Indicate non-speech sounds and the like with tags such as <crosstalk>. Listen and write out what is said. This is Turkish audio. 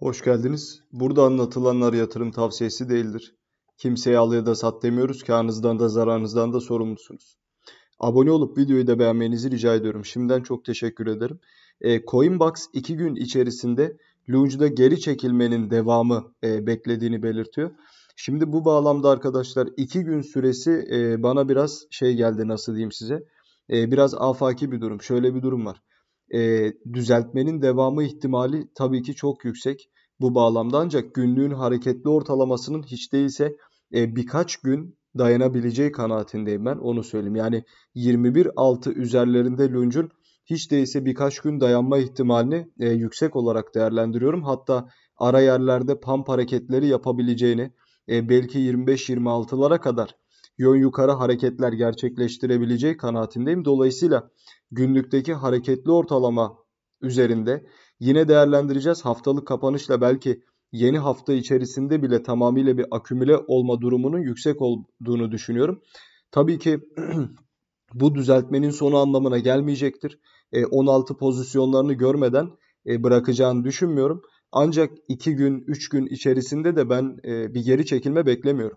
Hoş geldiniz. Burada anlatılanlar yatırım tavsiyesi değildir. Kimseye al ya da sat demiyoruz. Karnınızdan da zararınızdan da sorumlusunuz. Abone olup videoyu da beğenmenizi rica ediyorum. Şimdiden çok teşekkür ederim. E, Coinbox 2 gün içerisinde Lunge'da geri çekilmenin devamı e, beklediğini belirtiyor. Şimdi bu bağlamda arkadaşlar 2 gün süresi e, bana biraz şey geldi nasıl diyeyim size. E, biraz afaki bir durum. Şöyle bir durum var e, düzeltmenin devamı ihtimali tabii ki çok yüksek bu bağlamda ancak günlüğün hareketli ortalamasının hiç değilse e, birkaç gün dayanabileceği kanaatindeyim ben onu söyleyeyim. Yani 21.6 üzerlerinde Lunge'un hiç değilse birkaç gün dayanma ihtimalini e, yüksek olarak değerlendiriyorum. Hatta ara yerlerde pump hareketleri yapabileceğini e, belki 25-26'lara kadar yön yukarı hareketler gerçekleştirebileceği kanaatindeyim. Dolayısıyla günlükteki hareketli ortalama üzerinde yine değerlendireceğiz. Haftalık kapanışla belki yeni hafta içerisinde bile tamamıyla bir akümüle olma durumunun yüksek olduğunu düşünüyorum. Tabii ki <clears throat> bu düzeltmenin sonu anlamına gelmeyecektir. 16 e, pozisyonlarını görmeden e, bırakacağını düşünmüyorum. Ancak 2 gün 3 gün içerisinde de ben e, bir geri çekilme beklemiyorum.